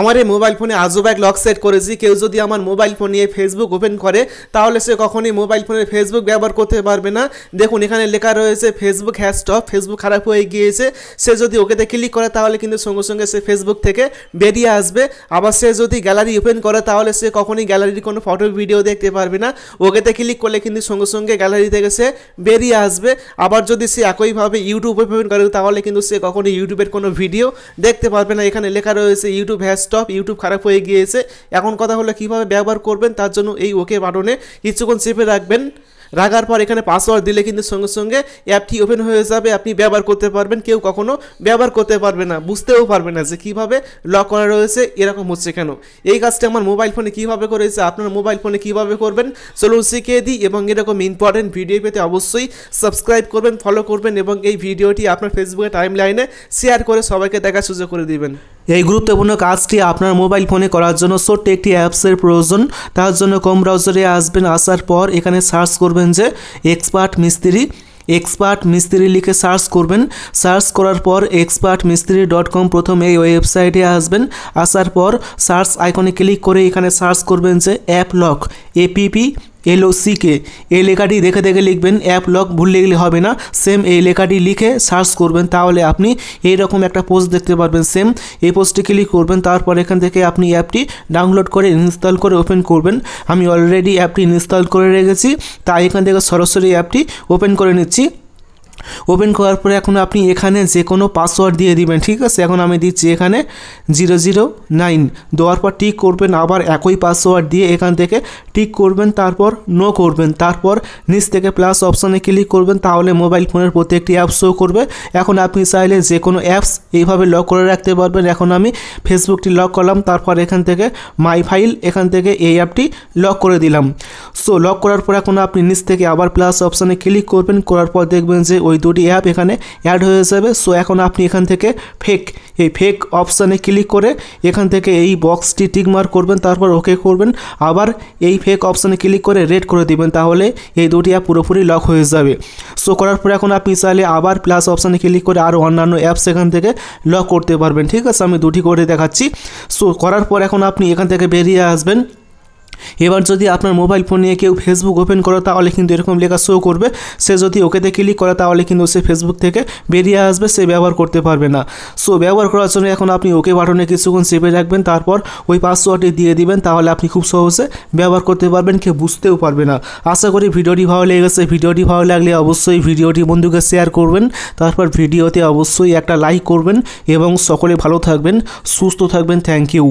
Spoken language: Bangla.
আমার এই মোবাইল ফোনে আজও ব্যাগ লক সেট করেছি কেউ যদি আমার মোবাইল ফোন নিয়ে ফেসবুক ওপেন করে তাহলে সে কখনই মোবাইল ফোনে ফেসবুক ব্যবহার করতে পারবে না দেখুন এখানে লেখা রয়েছে ফেসবুক হ্যাশটপ ফেসবুক খারাপ হয়ে গিয়েছে সে যদি ওকেতে ক্লিক করে তাহলে কিন্তু সঙ্গে সঙ্গে সে ফেসবুক থেকে বেরিয়ে আসবে আবার সে যদি গ্যালারি ওপেন করে তাহলে সে কখনই গ্যালারির কোনো ফটো ভিডিও দেখতে পারবে না ওকেতে ক্লিক করলে কিন্তু সঙ্গে সঙ্গে গ্যালারি থেকে সে বেরিয়ে আসবে আবার যদি সে একইভাবে ইউটিউব ওপেন করে তাহলে কিন্তু সে কখনই ইউটিউবের কোনো ভিডিও দেখতে পারবে না এখানে লেখা রয়েছে ইউটিউব হ্যাশ স্টপ ইউটিউব খারাপ হয়ে গিয়েছে এখন কথা হলো কীভাবে ব্যবহার করবেন তার জন্য এই ওকে বাটনে কিছুক্ষণ চেপে রাখবেন রাখার পর এখানে পাসওয়ার্ড দিলে কিন্তু সঙ্গে সঙ্গে অ্যাপটি ওপেন হয়ে যাবে আপনি ব্যবহার করতে পারবেন কেউ কখনো ব্যবহার করতে পারবে না বুঝতেও পারবে না যে কিভাবে লক করা রয়েছে এরকম হচ্ছে কেন এই কাজটা আমার মোবাইল ফোনে কিভাবে করেছে আপনার মোবাইল ফোনে কিভাবে করবেন চলুন শিখিয়ে দিই এবং এরকম ইম্পর্টেন্ট ভিডিও পেতে অবশ্যই সাবস্ক্রাইব করবেন ফলো করবেন এবং এই ভিডিওটি আপনার ফেসবুকে টাইম লাইনে শেয়ার করে সবাইকে দেখার সুযোগ করে দিবেন এই গুরুত্বপূর্ণ কাজটি আপনার মোবাইল ফোনে করার জন্য ছোট্ট একটি অ্যাপসের প্রয়োজন তার জন্য কম ব্রাউজারে আসবেন আসার পর এখানে সার্চ করবেন যে এক্সপার্ট মিস্ত্রি এক্সপার্ট মিস্ত্রি লিখে সার্চ করবেন সার্চ করার পর এক্সপার্ট মিস্ত্রি ডট কম প্রথম এই ওয়েবসাইটে আসবেন আসার পর সার্চ আইকনে ক্লিক করে এখানে সার্চ করবেন যে অ্যাপ লক এপিপি এলোসিকে এই লেখাটি দেখে দেখে লিখবেন অ্যাপ লক ভুল লাগলে হবে না सेम এই লেখাটি লিখে সার্চ করবেন তাহলে আপনি এইরকম একটা পোস্ট দেখতে পারবেন सेम এই পোস্টে ক্লিক করবেন তারপর এখান থেকে আপনি অ্যাপটি ডাউনলোড করে ইনস্টল করে ওপেন করবেন আমি অলরেডি অ্যাপটি ইনস্টল করে রেখেছি তাই এখান থেকে সরাসরি অ্যাপটি ওপেন করে নেছি ওপেন করার পরে এখন আপনি এখানে যে কোনো পাসওয়ার্ড দিয়ে দিবেন ঠিক আছে এখন আমি দিচ্ছি এখানে জিরো জিরো নাইন দেওয়ার পর টিক করবেন আবার একই পাসওয়ার্ড দিয়ে এখান থেকে টিক করবেন তারপর নো করবেন তারপর নিচ থেকে প্লাস অপশানে ক্লিক করবেন তাহলে মোবাইল ফোনের প্রত্যেকটি অ্যাপ শো করবে এখন আপনি চাইলে যে কোনো অ্যাপস এইভাবে লক করে রাখতে পারবেন এখন আমি ফেসবুকটি লক করলাম তারপর এখান থেকে মাই ফাইল এখান থেকে এই অ্যাপটি লক করে দিলাম সো লক করার পর এখন আপনি নিচ থেকে আবার প্লাস অপশানে ক্লিক করবেন করার পর দেখবেন যে ওই দুটি অ্যাপ এখানে অ্যাড হয়ে যাবে সো এখন আপনি এখান থেকে ফেক এই ফেক অপশানে ক্লিক করে এখান থেকে এই বক্সটি টিকমার্ক করবেন তারপর ওকে করবেন আবার এই ফেক অপশানে ক্লিক করে রেড করে দিবেন তাহলে এই দুটি অ্যাপ পুরোপুরি লক হয়ে যাবে সো করার পর এখন আপনি চাইলে আবার প্লাস অপশানে ক্লিক করে আরও অন্যান্য অ্যাপস এখান থেকে লক করতে পারবেন ঠিক আছে আমি দুটি করে দেখাচ্ছি সো করার পর এখন আপনি এখান থেকে বেরিয়ে আসবেন এবার যদি আপনার মোবাইল ফোন নিয়ে কেউ ফেসবুক ওপেন করে তাহলে কিন্তু এরকম লেখা শো করবে সে যদি ওকেতে ক্লিক করে তাহলে কিন্তু সে ফেসবুক থেকে বেরিয়ে আসবে সে ব্যবহার করতে পারবে না সো ব্যবহার করার জন্য এখন আপনি ওকে বাটনে কিছুক্ষণ চেপে রাখবেন তারপর ওই পাসওয়ার্ডটি দিয়ে দিবেন তাহলে আপনি খুব সহজে ব্যবহার করতে পারবেন কেউ বুঝতেও পারবে না আশা করি ভিডিওটি ভালো লেগেছে ভিডিওটি ভালো লাগলে অবশ্যই ভিডিওটি বন্ধুকে শেয়ার করবেন তারপর ভিডিওতে অবশ্যই একটা লাইক করবেন এবং সকলে ভালো থাকবেন সুস্থ থাকবেন থ্যাংক ইউ